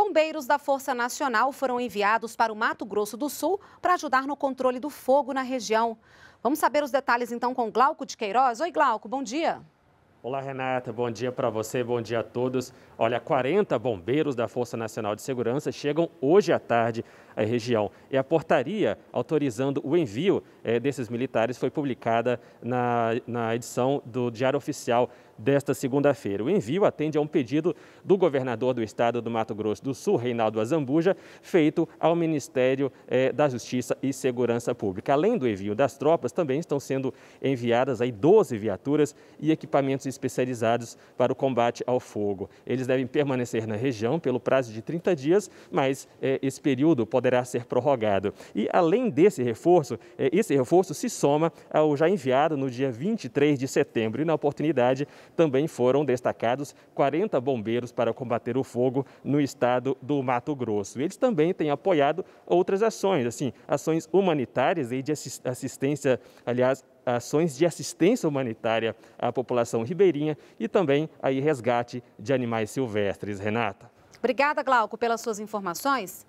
Bombeiros da Força Nacional foram enviados para o Mato Grosso do Sul para ajudar no controle do fogo na região. Vamos saber os detalhes então com Glauco de Queiroz. Oi, Glauco, bom dia. Olá, Renata. Bom dia para você, bom dia a todos. Olha, 40 bombeiros da Força Nacional de Segurança chegam hoje à tarde região. E a portaria autorizando o envio é, desses militares foi publicada na, na edição do Diário Oficial desta segunda-feira. O envio atende a um pedido do governador do estado do Mato Grosso do Sul, Reinaldo Azambuja, feito ao Ministério eh, da Justiça e Segurança Pública. Além do envio das tropas, também estão sendo enviadas aí 12 viaturas e equipamentos especializados para o combate ao fogo. Eles devem permanecer na região pelo prazo de 30 dias, mas eh, esse período poderá poderá ser prorrogado. E além desse reforço, é, esse reforço se soma ao já enviado no dia 23 de setembro. E na oportunidade também foram destacados 40 bombeiros para combater o fogo no estado do Mato Grosso. Eles também têm apoiado outras ações, assim, ações humanitárias e de assistência, aliás, ações de assistência humanitária à população ribeirinha e também aí resgate de animais silvestres. Renata. Obrigada, Glauco, pelas suas informações.